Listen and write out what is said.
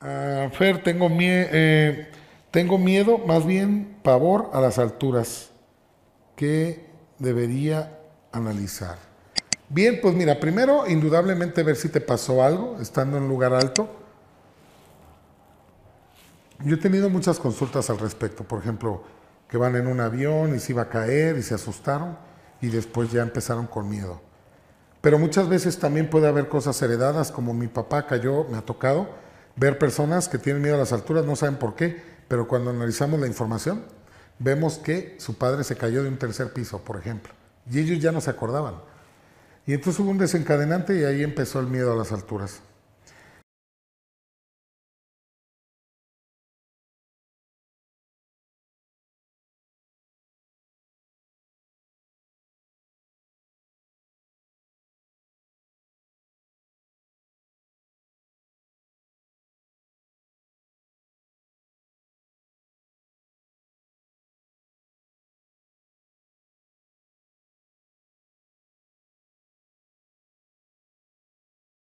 Ah, Fer, tengo, eh, tengo miedo, más bien pavor a las alturas. ¿Qué debería analizar? Bien, pues mira, primero, indudablemente ver si te pasó algo estando en un lugar alto. Yo he tenido muchas consultas al respecto, por ejemplo, que van en un avión y se iba a caer y se asustaron y después ya empezaron con miedo. Pero muchas veces también puede haber cosas heredadas, como mi papá cayó, me ha tocado, ver personas que tienen miedo a las alturas, no saben por qué, pero cuando analizamos la información, vemos que su padre se cayó de un tercer piso, por ejemplo, y ellos ya no se acordaban. Y entonces hubo un desencadenante y ahí empezó el miedo a las alturas.